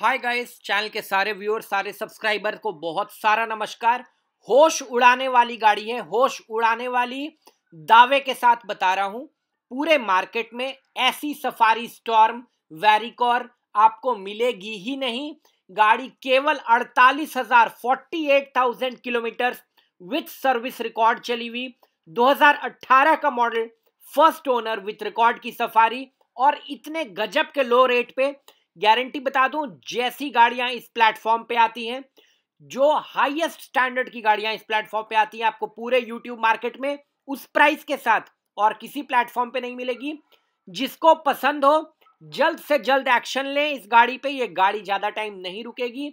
hi guys channel के सारे viewer सारे सब्सक्राइबर को बहुत सारा नमस्कार होश उड़ाने वाली गाड़ी है होश उड़ाने वाली दावे के साथ बता रहा हूं पूरे मार्केट में ऐसी सफारी स्टॉर्म वेरिकॉर आपको मिलेगी ही नहीं गाड़ी केवल अड़तालीस हजार forty eight thousand kilometre with service record चली हुई 2018 का model first owner with record की सफारी और इतने गजब के लो रेट पे गारंटी बता दूं जैसी गाड़ियां इस प्लेटफॉर्म पे आती हैं जो हाईएस्ट स्टैंडर्ड की गाड़ियां इस प्लेटफॉर्म पे आती हैं आपको पूरे यूट्यूब मार्केट में उस प्राइस के साथ और किसी प्लेटफॉर्म पे नहीं मिलेगी जिसको पसंद हो जल्द से जल्द एक्शन लें इस गाड़ी पे ये गाड़ी ज़्यादा टाइम नहीं रुकेगी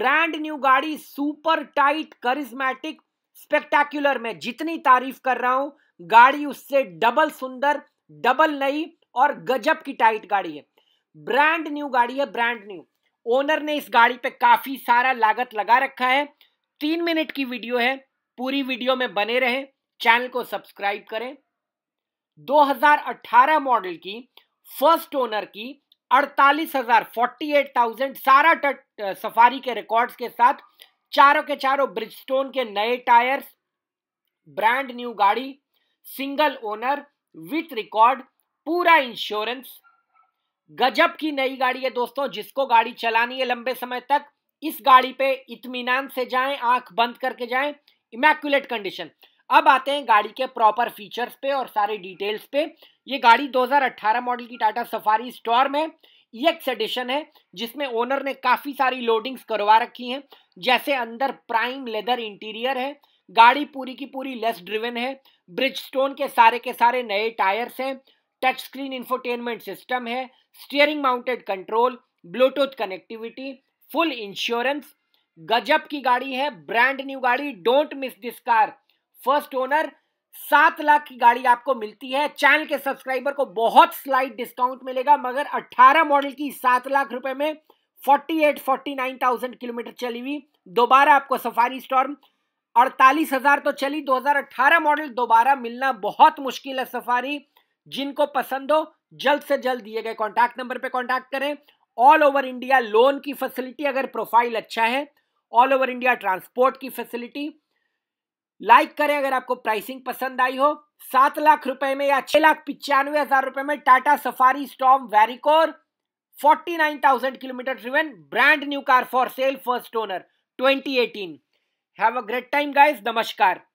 ब्रांड न्यू गाड़ी सुपर टाइट करिज्मेटिक स्पेक्टेक्यूलर में जितनी तारीफ कर रहा हूं गाड़ी उससे डबल सुंदर डबल नई और गजब की टाइट गाड़ी है ब्रांड न्यू गाड़ी है ब्रांड न्यू ओनर ने इस गाड़ी पे काफ़ी सारा लागत लगा रखा है तीन मिनट की वीडियो है पूरी वीडियो में बने रहें चैनल को सब्सक्राइब करें 2018 मॉडल की फर्स्ट ओनर की अड़तालीस हजार फोर्टी एट थाउजेंड सारा टट सफारी के रिकॉर्ड्स के साथ चारों के चारों ब्रिजस्टोन के नए टायर्स ब्रांड न्यू गाड़ी सिंगल ओनर विथ रिकॉर्ड पूरा इंश्योरेंस गजब की नई गाड़ी है दोस्तों जिसको गाड़ी चलानी है लंबे समय तक इस गाड़ी पे इतमान से जाएं आंख बंद करके जाएं इमेकुलेट कंडीशन अब आते हैं गाड़ी के प्रॉपर फीचर्स पे और सारे डिटेल्स पे ये गाड़ी 2018 मॉडल की टाटा सफारी स्टोर में ई e एक्स एडिशन है जिसमें ओनर ने काफ़ी सारी लोडिंग्स करवा रखी हैं जैसे अंदर प्राइम लेदर इंटीरियर है गाड़ी पूरी की पूरी लेस ड्रिवन है ब्रिज स्टोन के सारे के सारे नए टायर्स हैं टच स्क्रीन इंफोटेनमेंट सिस्टम है steering mounted control bluetooth connectivity full insurance गजब की गाड़ी है ब्रांड न्यू गाड़ी don't miss this car first owner सात लाख की गाड़ी आपको मिलती है चैनल के सब्सक्राइबर को बहुत स्लाइड डिस्काउंट मिलेगा मगर 18 मॉडल की सात लाख रुपए में 48 49,000 किलोमीटर चली हुई दोबारा आपको सफारी स्टॉर्म अड़तालीस हजार तो चली 2018 मॉडल दोबारा मिलना बहुत मुश्किल है सफारी जिनको पसंद हो जल्द से जल्द दिए गए कॉन्टैक्ट नंबर पर कॉन्टैक्ट करें ऑल ओवर इंडिया लोन की फैसिलिटी अगर प्रोफाइल अच्छा है ऑल ओवर इंडिया ट्रांसपोर्ट की फैसिलिटी लाइक करें अगर आपको प्राइसिंग पसंद आई हो सात लाख रुपए में या छह लाख पिचानवे हजार रुपए में Tata Safari Storme Varicor forty nine thousand kilometre driven brand new car for sale first owner twenty eighteen have a great time guys नमस्कार